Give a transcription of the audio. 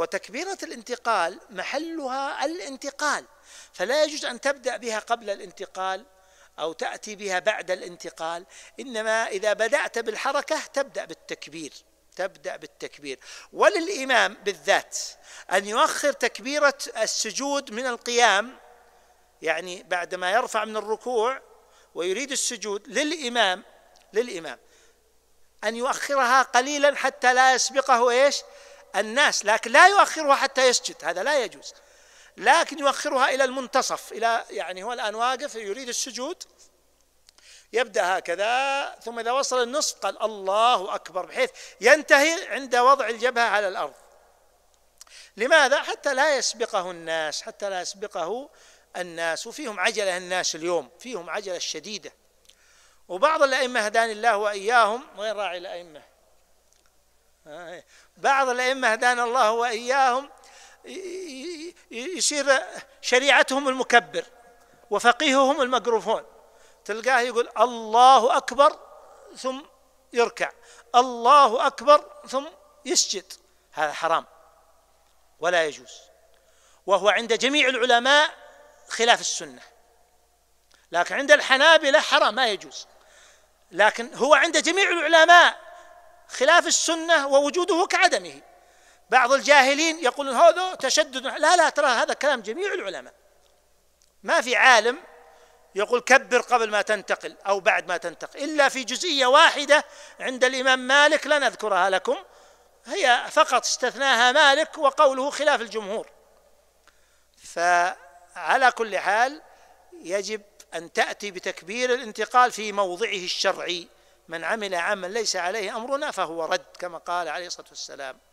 وتكبيرة الانتقال محلها الانتقال فلا يجوز أن تبدأ بها قبل الانتقال أو تأتي بها بعد الانتقال إنما إذا بدأت بالحركة تبدأ بالتكبير تبدأ بالتكبير وللإمام بالذات أن يؤخر تكبيرة السجود من القيام يعني بعدما يرفع من الركوع ويريد السجود للإمام للإمام أن يؤخرها قليلا حتى لا يسبقه إيش الناس لكن لا يؤخرها حتى يسجد هذا لا يجوز لكن يؤخرها إلى المنتصف إلى يعني هو الآن واقف يريد السجود يبدأ هكذا ثم إذا وصل النصف قال الله أكبر بحيث ينتهي عند وضع الجبهة على الأرض لماذا؟ حتى لا يسبقه الناس حتى لا يسبقه الناس وفيهم عجلة الناس اليوم فيهم عجلة شديدة وبعض الأئمة هداني الله وإياهم وين راعي الأئمة؟ بعض الأئمة هدانا الله وإياهم يصير شريعتهم المكبر وفقيههم المقروفون تلقاه يقول الله أكبر ثم يركع الله أكبر ثم يسجد هذا حرام ولا يجوز وهو عند جميع العلماء خلاف السنة لكن عند الحنابلة حرام ما يجوز لكن هو عند جميع العلماء خلاف السنة ووجوده كعدمه بعض الجاهلين يقولون هذا تشدد لا لا ترى هذا كلام جميع العلماء ما في عالم يقول كبر قبل ما تنتقل أو بعد ما تنتقل إلا في جزئية واحدة عند الإمام مالك لن أذكرها لكم هي فقط استثناها مالك وقوله خلاف الجمهور فعلى كل حال يجب أن تأتي بتكبير الانتقال في موضعه الشرعي من عمل عملا ليس عليه أمرنا فهو رد كما قال عليه الصلاة والسلام